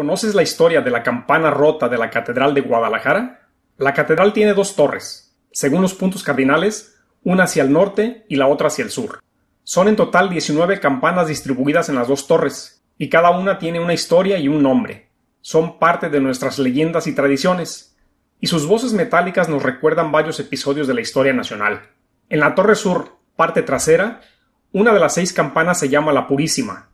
¿Conoces la historia de la campana rota de la Catedral de Guadalajara? La catedral tiene dos torres, según los puntos cardinales, una hacia el norte y la otra hacia el sur. Son en total 19 campanas distribuidas en las dos torres, y cada una tiene una historia y un nombre. Son parte de nuestras leyendas y tradiciones, y sus voces metálicas nos recuerdan varios episodios de la historia nacional. En la torre sur, parte trasera, una de las seis campanas se llama la Purísima.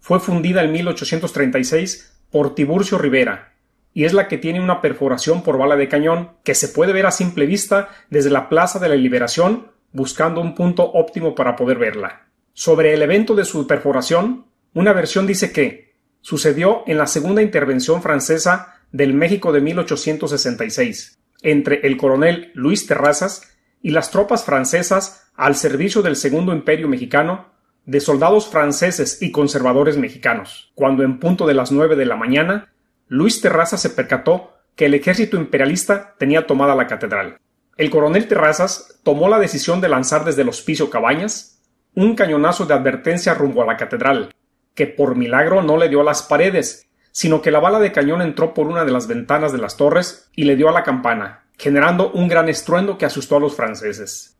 Fue fundida en 1836 por Tiburcio Rivera, y es la que tiene una perforación por bala de cañón que se puede ver a simple vista desde la Plaza de la Liberación buscando un punto óptimo para poder verla. Sobre el evento de su perforación, una versión dice que sucedió en la segunda intervención francesa del México de 1866, entre el coronel Luis Terrazas y las tropas francesas al servicio del Segundo Imperio Mexicano de soldados franceses y conservadores mexicanos, cuando en punto de las nueve de la mañana, Luis Terrazas se percató que el ejército imperialista tenía tomada la catedral. El coronel Terrazas tomó la decisión de lanzar desde el hospicio Cabañas un cañonazo de advertencia rumbo a la catedral, que por milagro no le dio a las paredes, sino que la bala de cañón entró por una de las ventanas de las torres y le dio a la campana, generando un gran estruendo que asustó a los franceses.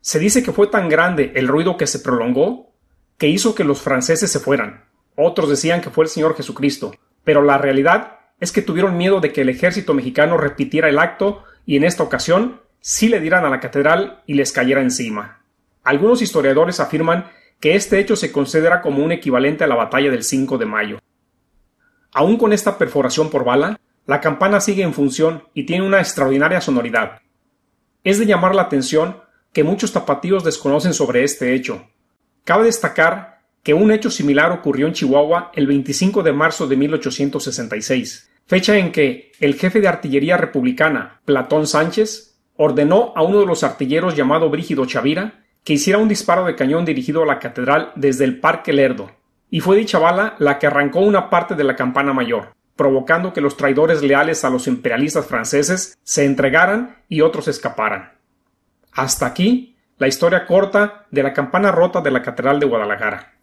Se dice que fue tan grande el ruido que se prolongó que hizo que los franceses se fueran. Otros decían que fue el Señor Jesucristo, pero la realidad es que tuvieron miedo de que el ejército mexicano repitiera el acto y en esta ocasión sí le dieran a la catedral y les cayera encima. Algunos historiadores afirman que este hecho se considera como un equivalente a la batalla del 5 de mayo. Aún con esta perforación por bala, la campana sigue en función y tiene una extraordinaria sonoridad. Es de llamar la atención que muchos tapatíos desconocen sobre este hecho, Cabe destacar que un hecho similar ocurrió en Chihuahua el 25 de marzo de 1866, fecha en que el jefe de artillería republicana, Platón Sánchez, ordenó a uno de los artilleros llamado Brígido Chavira que hiciera un disparo de cañón dirigido a la catedral desde el Parque Lerdo, y fue dicha bala la que arrancó una parte de la campana mayor, provocando que los traidores leales a los imperialistas franceses se entregaran y otros escaparan. Hasta aquí la historia corta de la campana rota de la Catedral de Guadalajara.